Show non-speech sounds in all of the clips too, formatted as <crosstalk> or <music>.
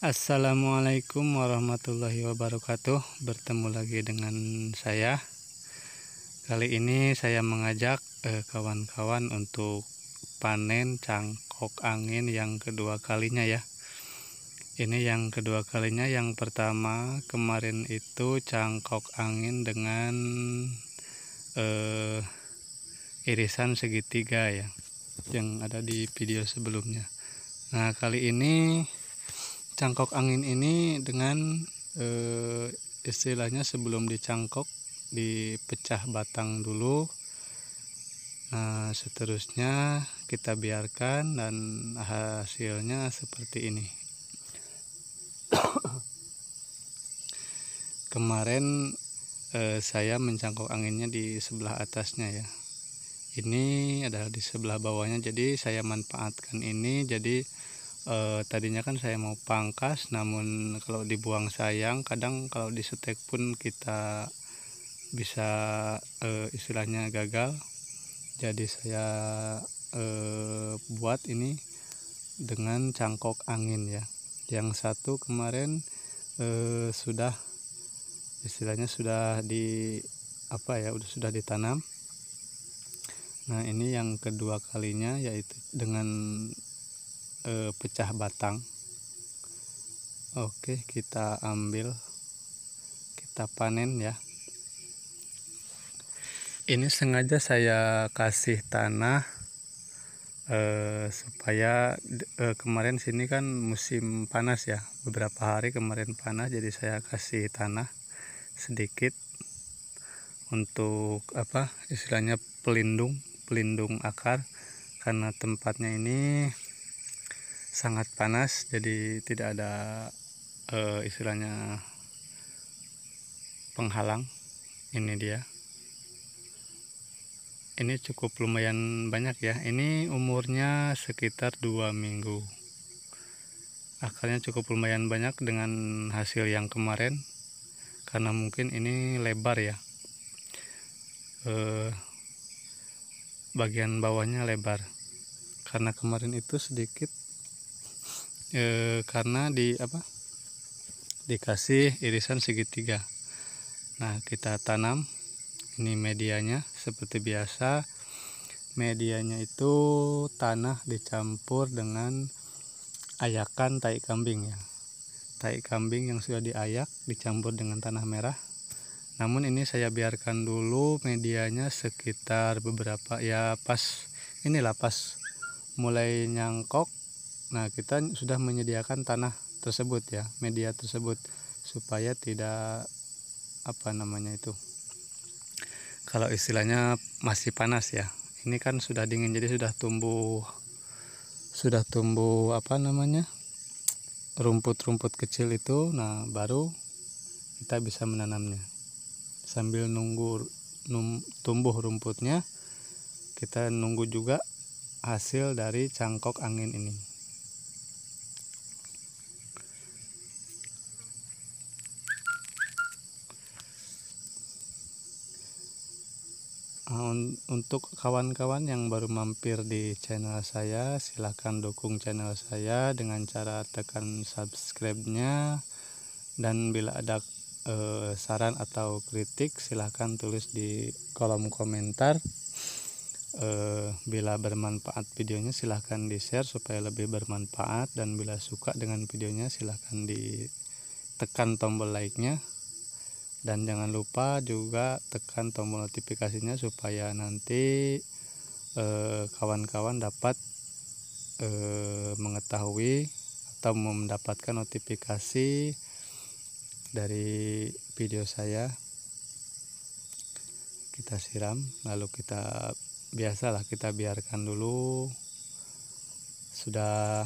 Assalamualaikum warahmatullahi wabarakatuh Bertemu lagi dengan saya Kali ini saya mengajak eh, kawan-kawan eh, untuk panen cangkok angin yang kedua kalinya ya Ini yang kedua kalinya yang pertama kemarin itu cangkok angin dengan eh, irisan segitiga ya Yang ada di video sebelumnya Nah kali ini cangkok angin ini dengan e, istilahnya sebelum dicangkok dipecah batang dulu nah seterusnya kita biarkan dan hasilnya seperti ini <coughs> kemarin eh, saya mencangkok anginnya di sebelah atasnya ya ini adalah di sebelah bawahnya jadi saya manfaatkan ini jadi e, tadinya kan saya mau pangkas namun kalau dibuang sayang kadang kalau di setek pun kita bisa e, istilahnya gagal jadi saya e, buat ini dengan cangkok angin ya yang satu kemarin e, sudah istilahnya sudah di apa ya udah sudah ditanam Nah, ini yang kedua kalinya yaitu dengan e, pecah batang oke kita ambil kita panen ya ini sengaja saya kasih tanah e, supaya e, kemarin sini kan musim panas ya beberapa hari kemarin panas jadi saya kasih tanah sedikit untuk apa istilahnya pelindung pelindung akar karena tempatnya ini sangat panas jadi tidak ada uh, istilahnya penghalang ini dia ini cukup lumayan banyak ya ini umurnya sekitar dua minggu akarnya cukup lumayan banyak dengan hasil yang kemarin karena mungkin ini lebar ya eh, bagian bawahnya lebar karena kemarin itu sedikit e, karena di apa dikasih irisan segitiga nah kita tanam ini medianya seperti biasa medianya itu tanah dicampur dengan ayakan tai kambing ya tai kambing yang sudah diayak dicampur dengan tanah merah namun ini saya biarkan dulu medianya sekitar beberapa ya pas inilah pas mulai nyangkok Nah, kita sudah menyediakan tanah tersebut ya, media tersebut supaya tidak apa namanya itu. Kalau istilahnya masih panas ya. Ini kan sudah dingin jadi sudah tumbuh sudah tumbuh apa namanya? rumput-rumput kecil itu. Nah, baru kita bisa menanamnya. Sambil nunggu num, tumbuh rumputnya, kita nunggu juga hasil dari cangkok angin ini. Ah, untuk kawan-kawan yang baru mampir di channel saya silahkan dukung channel saya dengan cara tekan subscribe-nya dan bila ada eh, saran atau kritik silahkan tulis di kolom komentar eh, bila bermanfaat videonya silahkan di share supaya lebih bermanfaat dan bila suka dengan videonya silahkan di tekan tombol like nya dan jangan lupa juga tekan tombol notifikasinya supaya nanti eh, kawan-kawan eh, dapat eh, mengetahui atau mendapatkan notifikasi dari video saya kita siram lalu kita biasalah kita biarkan dulu sudah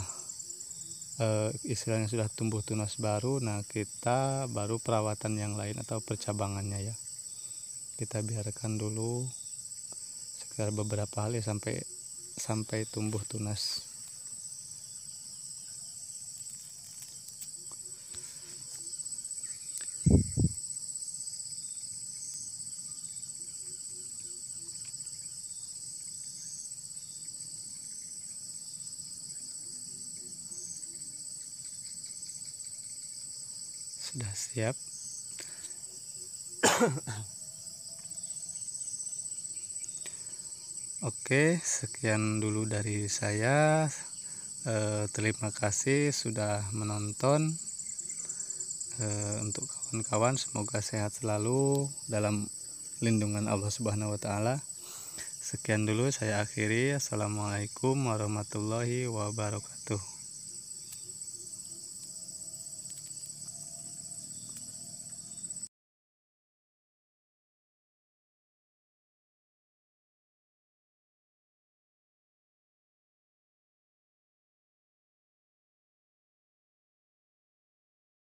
uh, istilahnya sudah tumbuh tunas baru nah kita baru perawatan yang lain atau percabangannya ya kita biarkan dulu sekitar beberapa hari ya sampai sampai tumbuh tunas sudah siap <coughs> Oke, sekian dulu dari saya. E, terima kasih sudah menonton. E, untuk kawan-kawan, semoga sehat selalu dalam lindungan Allah Subhanahu wa Ta'ala. Sekian dulu, saya akhiri. Assalamualaikum warahmatullahi wabarakatuh.